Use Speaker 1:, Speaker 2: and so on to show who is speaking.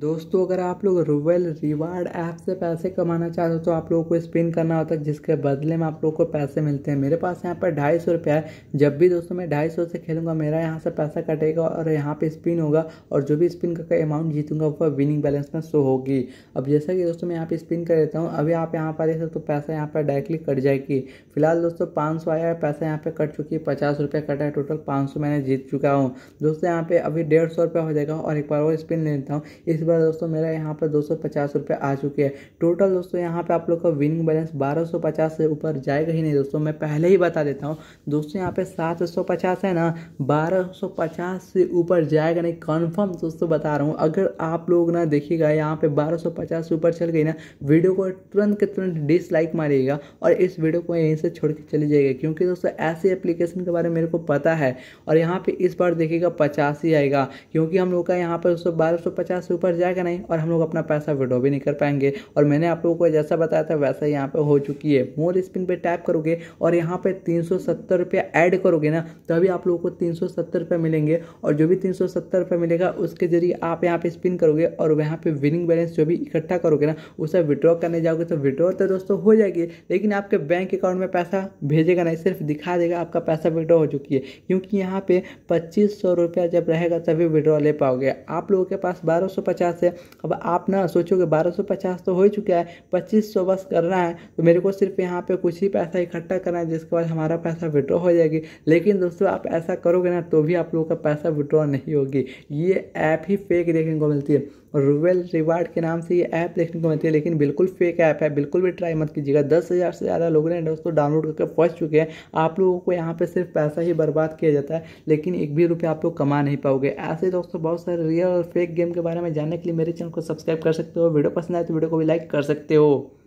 Speaker 1: दोस्तों अगर आप लोग रूबेल रिवार्ड ऐप से पैसे कमाना चाहते हो तो आप लोगों को स्पिन करना होता है जिसके बदले में आप लोगों को पैसे मिलते हैं मेरे पास यहाँ पर ढाई सौ रुपया है जब भी दोस्तों मैं ढाई सौ से खेलूंगा मेरा यहाँ से पैसा कटेगा और यहाँ पे स्पिन होगा और जो भी स्पिन करके अमाउंट जीतूंगा वह विनिंग बैलेंस में शो होगी अब जैसा कि दोस्तों मैं यहाँ पर स्पिन कर देता हूँ अभी आप यहाँ पर देख सकते हो पैसा यहाँ पर डायरेक्टली कट जाएगी फिलहाल दोस्तों पाँच आया है पैसा यहाँ पर कट चुकी है पचास रुपये कटा है टोटल पाँच मैंने जीत चुका हूँ दोस्तों यहाँ पर अभी डेढ़ सौ हो जाएगा और एक बार और स्पिन ले लेता हूँ इस बार दोस्तों मेरा यहाँ पर दो सौ पचास आ चुके हैं टोटल दोस्तों यहाँ पे आप लोग का विनिंग बैलेंस बारह से ऊपर जाएगा ही नहीं दोस्तों मैं पहले ही बता देता हूँ दोस्तों यहाँ पे सात है ना बारह से ऊपर जाएगा नहीं कन्फर्म दोस्तों बता रहा हूँ अगर आप लोग ना देखिएगा यहाँ पे बारह सौ पचास से ऊपर चल गई ना वीडियो को तुरंत के तुरंत डिसलाइक मारिएगा और इस वीडियो को यहीं से छोड़ के चले जाइएगा क्योंकि दोस्तों ऐसे एप्लीकेशन के बारे में मेरे को पता है और यहाँ पर इस बार देखिएगा पचास ही आएगा क्योंकि हम लोग का यहाँ पर दोस्तों बारह से ऊपर पर जाएगा नहीं और हम लोग अपना पैसा विड्रॉ भी नहीं कर पाएंगे और मैंने आप लोगों को जैसा बताया था वैसा यहाँ पे हो चुकी है मोर स्पिन पे टैप करोगे और यहाँ पे तीन सौ ऐड करोगे ना तभी आप लोगों को तीन सौ मिलेंगे और जो भी तीन सौ मिलेगा उसके जरिए आप यहाँ पे स्पिन करोगे और यहाँ पे विनिंग बैलेंस जो भी इकट्ठा करोगे ना उसे विड्रॉ करने जाओगे तो विड्रॉ तो दोस्तों हो जाएगी लेकिन आपके बैंक अकाउंट में पैसा भेजेगा नहीं सिर्फ दिखा देगा आपका पैसा विड्रॉ हो चुकी है क्योंकि यहाँ पे पच्चीस सौ रुपया जब रहेगा तभी विड्रॉ ले पाओगे आप लोगों के पास बारह सौ पचास है अब आप ना सोचोगे बारह सौ पचास तो हो ही चुका है पच्चीस सौ बस करना है तो मेरे को सिर्फ यहाँ पे कुछ ही पैसा इकट्ठा करना है जिसके बाद हमारा पैसा विड्रॉ हो जाएगी लेकिन दोस्तों आप ऐसा करोगे ना तो भी आप लोगों का पैसा विड्रॉ नहीं होगी ये ऐप ही फेक देखने को मिलती है रूवेल रिवार्ड के नाम से ये ऐप देखने को मिलती है लेकिन बिल्कुल फेक ऐप है बिल्कुल भी ट्राई मत कीजिएगा दस हज़ार से ज़्यादा लोगों ने दोस्तों डाउनलोड करके फंस चुके हैं आप लोगों को यहाँ पे सिर्फ पैसा ही बर्बाद किया जाता है लेकिन एक भी रुपया आप लोग कमा नहीं पाओगे ऐसे दोस्तों बहुत सारे रियल और फेक गेम के बारे में जान जानने के लिए मेरे चैनल को सब्सक्राइब कर सकते हो वीडियो पसंद आए तो वीडियो को भी लाइक कर सकते हो